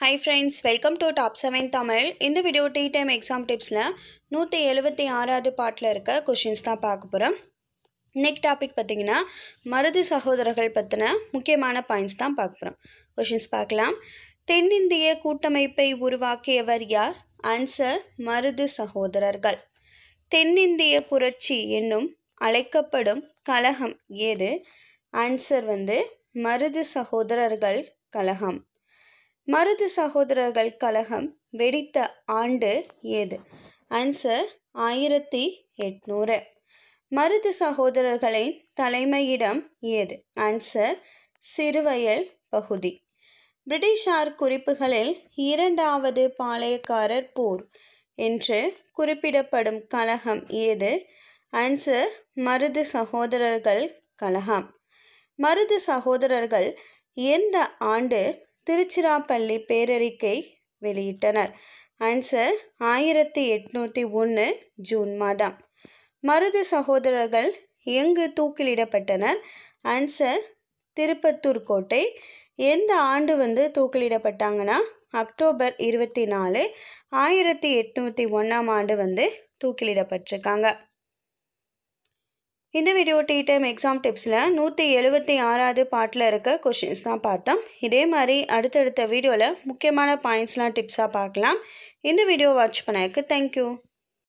high friends welcome to top seven Tamil இந்த video tea time exam டிப்ஸில் நூற்றி எழுபத்தி ஆறாவது பாட்டில் இருக்க கொஷின்ஸ் தான் பார்க்க போகிறோம் நெக் டாபிக் பார்த்தீங்கன்னா மருது சகோதரர்கள் பற்றின முக்கியமான பாயிண்ட்ஸ் தான் பார்க்க போகிறோம் கொஷின்ஸ் பார்க்கலாம் தென்னிந்திய கூட்டமைப்பை உருவாக்கியவர் யார் ஆன்சர் மருது சகோதரர்கள் தென்னிந்திய புரட்சி என்னும் அழைக்கப்படும் கழகம் ஏது ஆன்சர் வந்து மருது சகோதரர்கள் கழகம் மருது சகோதரர்கள் கழகம் வெடித்த ஆண்டு எது ஆன்சர் ஆயிரத்தி எட்நூறு மருது சகோதரர்களின் தலைமையிடம் எது ஆன்சர் சிறுவயல் பகுதி பிரிட்டிஷார் குறிப்புகளில் இரண்டாவது பாளையக்காரர் போர் என்று குறிப்பிடப்படும் கலகம் ஏது ஆன்சர் மருது சகோதரர்கள் கழகம் மருது சகோதரர்கள் எந்த ஆண்டு திருச்சிராப்பள்ளி பேரறிக்கை வெளியிட்டனர் ஆன்சர் ஆயிரத்தி எட்நூற்றி ஒன்று ஜூன் மாதம் மருது சகோதரர்கள் எங்கு தூக்கிலிடப்பட்டனர் ஆன்சர் திருப்பத்தூர் கோட்டை எந்த ஆண்டு வந்து தூக்கிலிடப்பட்டாங்கன்னா அக்டோபர் இருபத்தி நாலு ஆயிரத்தி எட்நூற்றி ஒன்றாம் ஆண்டு வந்து தூக்கிலிடப்பட்டிருக்காங்க இந்த வீடியோ டீ டைம் எக்ஸாம் டிப்ஸில் நூற்றி எழுபத்தி ஆறாவது பாட்டில் இருக்க கொஷின்ஸ் தான் பார்த்தோம் இதே மாதிரி அடுத்தடுத்த வீடியோவில் முக்கியமான பாயிண்ட்ஸ்லாம் டிப்ஸாக பார்க்கலாம் இந்த வீடியோ வாட்ச் பண்ணதுக்கு தேங்க்யூ